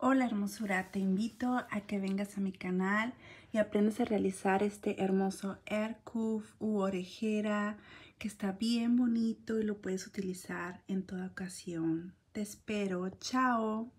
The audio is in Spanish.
Hola hermosura, te invito a que vengas a mi canal y aprendas a realizar este hermoso air u orejera que está bien bonito y lo puedes utilizar en toda ocasión. Te espero, chao.